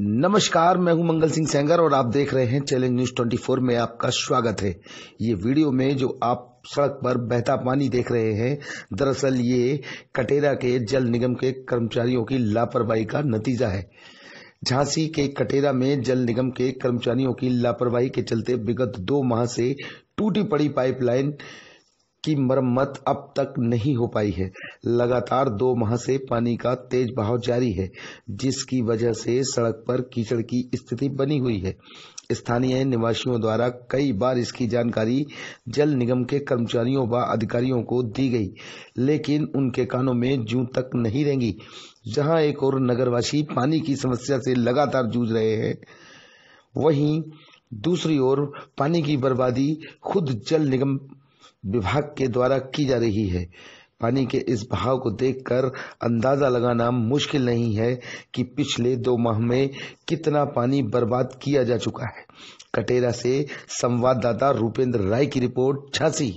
नमस्कार मैं हूं मंगल सिंह सेंगर और आप देख रहे हैं चैलेंज न्यूज 24 में आपका स्वागत है ये वीडियो में जो आप सड़क पर बहता पानी देख रहे हैं दरअसल ये कटेरा के जल निगम के कर्मचारियों की लापरवाही का नतीजा है झांसी के कटेरा में जल निगम के कर्मचारियों की लापरवाही के चलते विगत दो माह से टूटी पड़ी पाइपलाइन की मरम्मत अब तक नहीं हो पाई है लगातार दो माह से पानी का तेज बहाव जारी है जिसकी वजह से सड़क पर कीचड़ की स्थिति बनी हुई है स्थानीय निवासियों द्वारा कई बार इसकी जानकारी जल निगम के कर्मचारियों व अधिकारियों को दी गई लेकिन उनके कानों में जू तक नहीं रहेंगी जहां एक और नगरवासी पानी की समस्या से लगातार जूझ रहे हैं वहीं दूसरी ओर पानी की बर्बादी खुद जल निगम विभाग के द्वारा की जा रही है पानी के इस बहाव को देखकर अंदाजा लगाना मुश्किल नहीं है कि पिछले दो माह में कितना पानी बर्बाद किया जा चुका है कटेरा से संवाददाता रूपेंद्र राय की रिपोर्ट झांसी